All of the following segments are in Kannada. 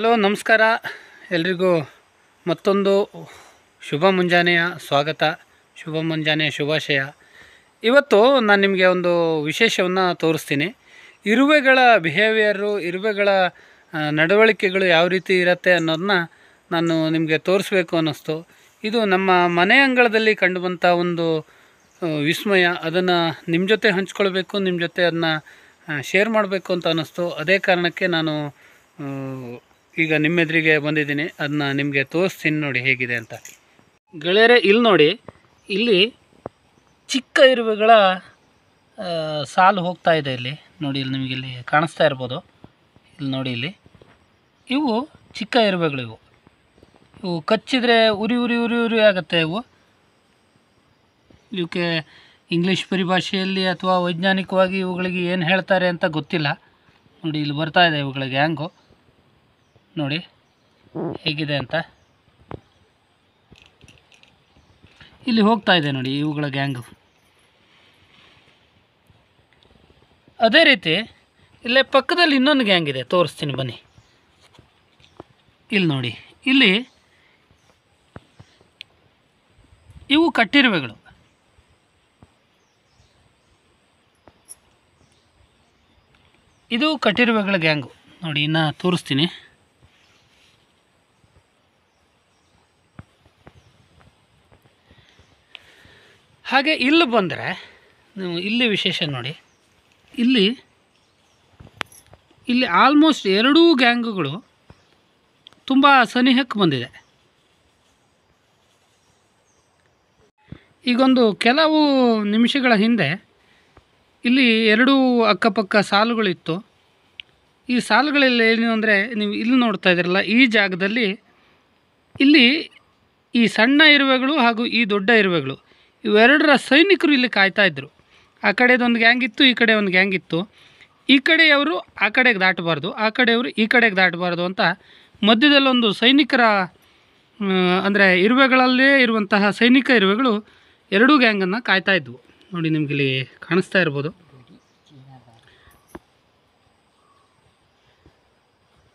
ಹಲೋ ನಮಸ್ಕಾರ ಎಲ್ರಿಗೂ ಮತ್ತೊಂದು ಶುಭ ಮುಂಜಾನೆಯ ಸ್ವಾಗತ ಶುಭ ಮುಂಜಾನೆಯ ಶುಭಾಶಯ ಇವತ್ತು ನಾನು ನಿಮಗೆ ಒಂದು ವಿಶೇಷವನ್ನು ತೋರಿಸ್ತೀನಿ ಇರುವೆಗಳ ಬಿಹೇವಿಯರು ಇರುವೆಗಳ ನಡವಳಿಕೆಗಳು ಯಾವ ರೀತಿ ಇರುತ್ತೆ ಅನ್ನೋದನ್ನ ನಾನು ನಿಮಗೆ ತೋರಿಸ್ಬೇಕು ಅನ್ನಿಸ್ತು ಇದು ನಮ್ಮ ಮನೆ ಅಂಗಳದಲ್ಲಿ ಕಂಡುಬಂಥ ಒಂದು ವಿಸ್ಮಯ ಅದನ್ನು ನಿಮ್ಮ ಜೊತೆ ಹಂಚ್ಕೊಳ್ಬೇಕು ನಿಮ್ಮ ಜೊತೆ ಅದನ್ನ ಶೇರ್ ಮಾಡಬೇಕು ಅಂತ ಅನ್ನಿಸ್ತು ಅದೇ ಕಾರಣಕ್ಕೆ ನಾನು ಈಗ ನಿಮ್ಮೆದುರಿಗೆ ಬಂದಿದ್ದೀನಿ ಅದನ್ನ ನಿಮಗೆ ತೋರಿಸ್ತೀನಿ ನೋಡಿ ಹೇಗಿದೆ ಅಂತ ಗೆಳೆಯರೆ ಇಲ್ಲಿ ನೋಡಿ ಇಲ್ಲಿ ಚಿಕ್ಕ ಇರುವೆಗಳ ಸಾಲು ಹೋಗ್ತಾ ಇದೆ ಇಲ್ಲಿ ನೋಡಿ ಇಲ್ಲಿ ನಿಮಗೆ ಇಲ್ಲಿ ಕಾಣಿಸ್ತಾ ಇರ್ಬೋದು ಇಲ್ಲಿ ನೋಡಿ ಇಲ್ಲಿ ಇವು ಚಿಕ್ಕ ಇರುವೆಗಳು ಇವು ಇವು ಕಚ್ಚಿದರೆ ಉರಿ ಉರಿ ಉರಿ ಉರಿ ಆಗುತ್ತೆ ಇವು ಇವಕ್ಕೆ ಇಂಗ್ಲೀಷ್ ಪರಿಭಾಷೆಯಲ್ಲಿ ಅಥವಾ ವೈಜ್ಞಾನಿಕವಾಗಿ ಇವುಗಳಿಗೆ ಏನು ಹೇಳ್ತಾರೆ ಅಂತ ಗೊತ್ತಿಲ್ಲ ನೋಡಿ ಇಲ್ಲಿ ಬರ್ತಾ ಇದೆ ಇವುಗಳಿಗೆ ಹ್ಯಾಂಗು ನೋಡಿ ಹೇಗಿದೆ ಅಂತ ಇಲ್ಲಿ ಹೋಗ್ತಾ ಇದೆ ನೋಡಿ ಇವುಗಳ ಗ್ಯಾಂಗು ಅದೇ ರೀತಿ ಇಲ್ಲೇ ಪಕ್ಕದಲ್ಲಿ ಇನ್ನೊಂದು ಗ್ಯಾಂಗ್ ಇದೆ ತೋರಿಸ್ತೀನಿ ಬನ್ನಿ ಇಲ್ಲಿ ನೋಡಿ ಇಲ್ಲಿ ಇವು ಕಟ್ಟಿರುವೆಗಳು ಇದು ಕಟ್ಟಿರುವೆಗಳ ಗ್ಯಾಂಗು ನೋಡಿ ಇನ್ನು ತೋರಿಸ್ತೀನಿ ಹಾಗೆ ಇಲ್ಲಿ ಬಂದರೆ ನೀವು ಇಲ್ಲಿ ವಿಶೇಷ ನೋಡಿ ಇಲ್ಲಿ ಇಲ್ಲಿ ಆಲ್ಮೋಸ್ಟ್ ಎರಡೂ ಗ್ಯಾಂಗುಗಳು ತುಂಬ ಸನಿಹಕ್ಕೆ ಬಂದಿದೆ ಈಗೊಂದು ಕೆಲವು ನಿಮಿಷಗಳ ಹಿಂದೆ ಇಲ್ಲಿ ಎರಡೂ ಅಕ್ಕಪಕ್ಕ ಸಾಲುಗಳಿತ್ತು ಈ ಸಾಲುಗಳಲ್ಲಿ ಏನು ಅಂದರೆ ನೀವು ಇಲ್ಲಿ ನೋಡ್ತಾ ಇದ್ದೀರಲ್ಲ ಈ ಜಾಗದಲ್ಲಿ ಇಲ್ಲಿ ಈ ಸಣ್ಣ ಇರುವೆಗಳು ಹಾಗೂ ಈ ದೊಡ್ಡ ಇರುವೆಗಳು ಇವೆರಡರ ಸೈನಿಕರು ಇಲ್ಲಿ ಕಾಯ್ತಾ ಇದ್ದರು ಆ ಕಡೆದೊಂದು ಗ್ಯಾಂಗ್ ಇತ್ತು ಈ ಕಡೆ ಒಂದು ಗ್ಯಾಂಗ್ ಇತ್ತು ಈ ಕಡೆಯವರು ಆ ಕಡೆಗೆ ದಾಟಬಾರ್ದು ಆ ಕಡೆಯವರು ಈ ಕಡೆಗೆ ದಾಟಬಾರ್ದು ಅಂತ ಮಧ್ಯದಲ್ಲೊಂದು ಸೈನಿಕರ ಅಂದರೆ ಇರುವೆಗಳಲ್ಲೇ ಇರುವಂತಹ ಸೈನಿಕ ಇರುವೆಗಳು ಎರಡೂ ಗ್ಯಾಂಗನ್ನು ಕಾಯ್ತಾ ಇದ್ವು ನೋಡಿ ನಿಮಗೆ ಇಲ್ಲಿ ಕಾಣಿಸ್ತಾ ಇರ್ಬೋದು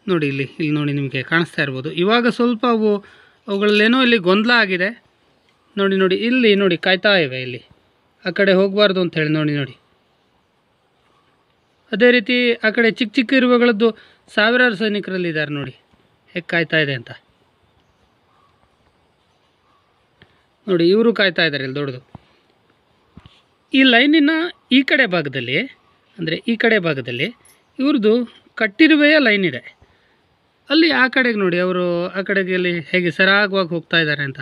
ನೋಡಿ ಇಲ್ಲಿ ಇಲ್ಲಿ ನೋಡಿ ನಿಮಗೆ ಕಾಣಿಸ್ತಾ ಇರ್ಬೋದು ಇವಾಗ ಸ್ವಲ್ಪ ಅವು ಅವುಗಳಲ್ಲೇನೋ ಇಲ್ಲಿ ಗೊಂದಲ ಆಗಿದೆ ನೋಡಿ ನೋಡಿ ಇಲ್ಲಿ ನೋಡಿ ಕಾಯ್ತಾ ಇವೆ ಇಲ್ಲಿ ಆ ಕಡೆ ಹೋಗಬಾರ್ದು ಅಂತ ಹೇಳಿ ನೋಡಿ ನೋಡಿ ಅದೇ ರೀತಿ ಆ ಕಡೆ ಚಿಕ್ಕ ಚಿಕ್ಕ ಇರುವಗಳದ್ದು ಸಾವಿರಾರು ಸೈನಿಕರಲ್ಲಿ ಇದ್ದಾರೆ ನೋಡಿ ಹೇಗೆ ಕಾಯ್ತಾ ಇದೆ ಅಂತ ನೋಡಿ ಇವರು ಕಾಯ್ತಾ ಇದ್ದಾರೆ ಇಲ್ಲಿ ದೊಡ್ಡದು ಈ ಲೈನಿನ ಈ ಕಡೆ ಭಾಗದಲ್ಲಿ ಅಂದರೆ ಈ ಕಡೆ ಭಾಗದಲ್ಲಿ ಇವ್ರದ್ದು ಕಟ್ಟಿರುವೆಯ ಲೈನ್ ಇದೆ ಅಲ್ಲಿ ಆ ಕಡೆಗೆ ನೋಡಿ ಅವರು ಆ ಕಡೆಗೆ ಅಲ್ಲಿ ಹೇಗೆ ಸರಾಗವಾಗಿ ಹೋಗ್ತಾ ಇದ್ದಾರೆ ಅಂತ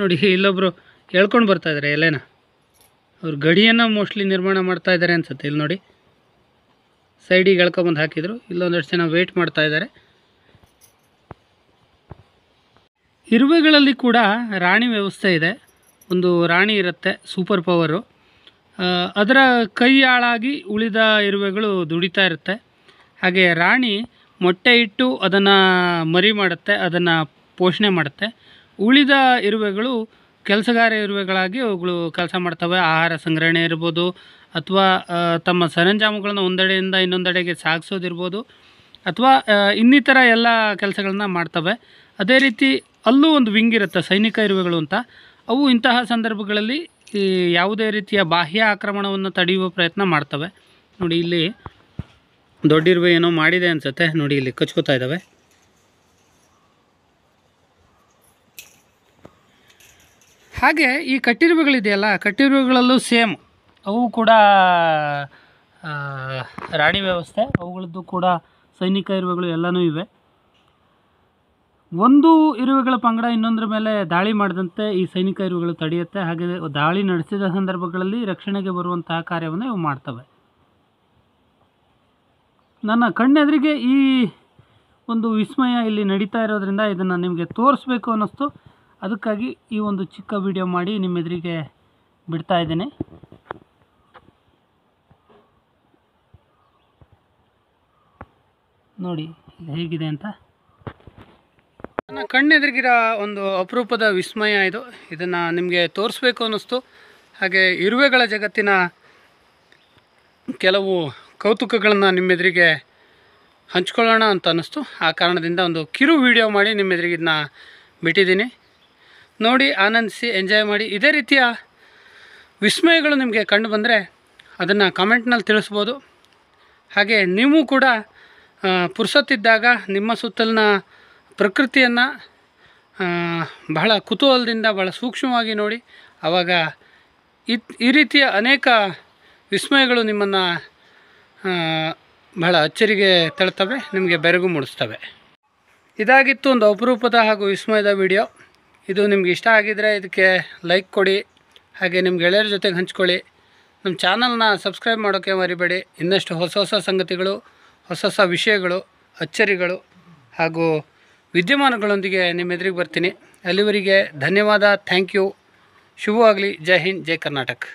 ನೋಡಿ ಇಲ್ಲೊಬ್ಬರು ಹೇಳ್ಕೊಂಡು ಬರ್ತಾ ಇದ್ದಾರೆ ಎಲೆನ ಅವ್ರು ಗಡಿಯನ್ನು ಮೋಸ್ಟ್ಲಿ ನಿರ್ಮಾಣ ಮಾಡ್ತಾ ಇದ್ದಾರೆ ಅನ್ಸುತ್ತೆ ಇಲ್ಲಿ ನೋಡಿ ಸೈಡಿಗೆ ಎಳ್ಕೊಂಬಂದು ಹಾಕಿದರು ಇಲ್ಲೊಂದಷ್ಟು ಜನ ವೆಯ್ಟ್ ಮಾಡ್ತಾ ಇದ್ದಾರೆ ಇರುವೆಗಳಲ್ಲಿ ಕೂಡ ರಾಣಿ ವ್ಯವಸ್ಥೆ ಇದೆ ಒಂದು ರಾಣಿ ಇರುತ್ತೆ ಸೂಪರ್ ಪವರು ಅದರ ಕೈ ಆಳಾಗಿ ಉಳಿದ ಇರುವೆಗಳು ದುಡಿತಾ ಇರುತ್ತೆ ಹಾಗೆ ರಾಣಿ ಮೊಟ್ಟೆ ಇಟ್ಟು ಅದನ್ನು ಮರಿ ಮಾಡುತ್ತೆ ಅದನ್ನು ಪೋಷಣೆ ಮಾಡುತ್ತೆ ಉಳಿದ ಇರುವೆಗಳು ಕೆಲಸಗಾರ ಇರುವೆಗಳಾಗಿ ಅವುಗಳು ಕೆಲಸ ಮಾಡ್ತವೆ ಆಹಾರ ಸಂಗ್ರಹಣೆ ಇರ್ಬೋದು ಅಥವಾ ತಮ್ಮ ಸರಂಜಾಮುಗಳನ್ನು ಒಂದೆಡೆಯಿಂದ ಇನ್ನೊಂದೆಡೆಗೆ ಸಾಗಿಸೋದಿರ್ಬೋದು ಅಥವಾ ಇನ್ನಿತರ ಎಲ್ಲ ಕೆಲಸಗಳನ್ನ ಮಾಡ್ತವೆ ಅದೇ ರೀತಿ ಅಲ್ಲೂ ಒಂದು ವಿಂಗ್ ಇರುತ್ತೆ ಸೈನಿಕ ಇರುವೆಗಳು ಅಂತ ಅವು ಇಂತಹ ಸಂದರ್ಭಗಳಲ್ಲಿ ಯಾವುದೇ ರೀತಿಯ ಬಾಹ್ಯ ಆಕ್ರಮಣವನ್ನು ತಡೆಯುವ ಪ್ರಯತ್ನ ಮಾಡ್ತವೆ ನೋಡಿ ಇಲ್ಲಿ ದೊಡ್ಡ ಇರುವೆ ಏನೋ ಮಾಡಿದೆ ಅನಿಸುತ್ತೆ ನೋಡಿ ಇಲ್ಲಿ ಕಚ್ಕೋತಾ ಇದ್ದಾವೆ ಹಾಗೆ ಈ ಕಟ್ಟಿರುವೆಗಳಿದೆಯಲ್ಲ ಕಟ್ಟಿರುವೆಗಳಲ್ಲೂ ಸೇಮ್ ಅವು ಕೂಡ ರಾಣಿ ವ್ಯವಸ್ಥೆ ಅವುಗಳದ್ದು ಕೂಡ ಸೈನಿಕ ಇರುವೆಗಳು ಎಲ್ಲನೂ ಇವೆ ಒಂದು ಇರುವೆಗಳ ಪಂಗಡ ಇನ್ನೊಂದರ ಮೇಲೆ ದಾಳಿ ಮಾಡಿದಂತೆ ಈ ಸೈನಿಕ ಇರುವೆಗಳು ತಡೆಯುತ್ತೆ ಹಾಗೆ ದಾಳಿ ನಡೆಸಿದ ಸಂದರ್ಭಗಳಲ್ಲಿ ರಕ್ಷಣೆಗೆ ಬರುವಂತಹ ಕಾರ್ಯವನ್ನು ಇವು ಮಾಡ್ತವೆ ನನ್ನ ಕಣ್ಣೆದುರಿಗೆ ಈ ಒಂದು ವಿಸ್ಮಯ ಇಲ್ಲಿ ನಡೀತಾ ಇರೋದ್ರಿಂದ ಇದನ್ನು ನಿಮಗೆ ತೋರಿಸ್ಬೇಕು ಅನ್ನಿಸ್ತು ಅದಕ್ಕಾಗಿ ಈ ಒಂದು ಚಿಕ್ಕ ವಿಡಿಯೋ ಮಾಡಿ ಎದುರಿಗೆ ಬಿಡ್ತಾ ಇದ್ದೀನಿ ನೋಡಿ ಹೇಗಿದೆ ಅಂತ ನನ್ನ ಕಣ್ಣೆದುರಿಗಿರೋ ಒಂದು ಅಪರೂಪದ ವಿಸ್ಮಯ ಇದು ಇದನ್ನು ನಿಮಗೆ ತೋರಿಸ್ಬೇಕು ಅನ್ನಿಸ್ತು ಹಾಗೆ ಇರುವೆಗಳ ಜಗತ್ತಿನ ಕೆಲವು ಕೌತುಕಗಳನ್ನು ನಿಮ್ಮೆದುರಿಗೆ ಹಂಚ್ಕೊಳ್ಳೋಣ ಅಂತ ಅನ್ನಿಸ್ತು ಆ ಕಾರಣದಿಂದ ಒಂದು ಕಿರು ವಿಡಿಯೋ ಮಾಡಿ ನಿಮ್ಮೆದುರಿಗೆ ಇದನ್ನ ಬಿಟ್ಟಿದ್ದೀನಿ ನೋಡಿ ಆನಂದಿಸಿ ಎಂಜಾಯ್ ಮಾಡಿ ಇದೇ ರೀತಿಯ ವಿಸ್ಮಯಗಳು ನಿಮಗೆ ಕಂಡು ಬಂದರೆ ಅದನ್ನು ಕಮೆಂಟ್ನಲ್ಲಿ ತಿಳಿಸ್ಬೋದು ಹಾಗೆ ನೀವು ಕೂಡ ಪುರ್ಸೊತ್ತಿದ್ದಾಗ ನಿಮ್ಮ ಸುತ್ತಲಿನ ಪ್ರಕೃತಿಯನ್ನು ಬಹಳ ಕುತೂಹಲದಿಂದ ಬಹಳ ಸೂಕ್ಷ್ಮವಾಗಿ ನೋಡಿ ಆವಾಗ ಇತ್ ಈ ರೀತಿಯ ಅನೇಕ ವಿಸ್ಮಯಗಳು ನಿಮ್ಮನ್ನು ಬಹಳ ಅಚ್ಚರಿಗೆ ತಳ್ತವೆ ನಿಮಗೆ ಬೆರಗು ಮೂಡಿಸ್ತವೆ ಇದಾಗಿತ್ತು ಒಂದು ಅಪರೂಪದ ಹಾಗೂ ವಿಸ್ಮಯದ ವಿಡಿಯೋ ಇದು ನಿಮ್ಗೆ ಇಷ್ಟ ಆಗಿದ್ದರೆ ಇದಕ್ಕೆ ಲೈಕ್ ಕೊಡಿ ಹಾಗೆ ನಿಮ್ಮ ಗೆಳೆಯರ ಜೊತೆಗೆ ಹಂಚ್ಕೊಳ್ಳಿ ನಮ್ಮ ಚಾನಲ್ನ ಸಬ್ಸ್ಕ್ರೈಬ್ ಮಾಡೋಕ್ಕೆ ಮರಿಬೇಡಿ ಇನ್ನಷ್ಟು ಹೊಸ ಹೊಸ ಸಂಗತಿಗಳು ಹೊಸ ಹೊಸ ವಿಷಯಗಳು ಅಚ್ಚರಿಗಳು ಹಾಗೂ ವಿದ್ಯಮಾನಗಳೊಂದಿಗೆ ನಿಮ್ಮ ಎದುರಿಗೆ ಬರ್ತೀನಿ ಅಲ್ಲಿವರಿಗೆ ಧನ್ಯವಾದ ಥ್ಯಾಂಕ್ ಯು ಶುಭವಾಗಲಿ ಜೈ ಹಿಂದ್ ಜೈ ಕರ್ನಾಟಕ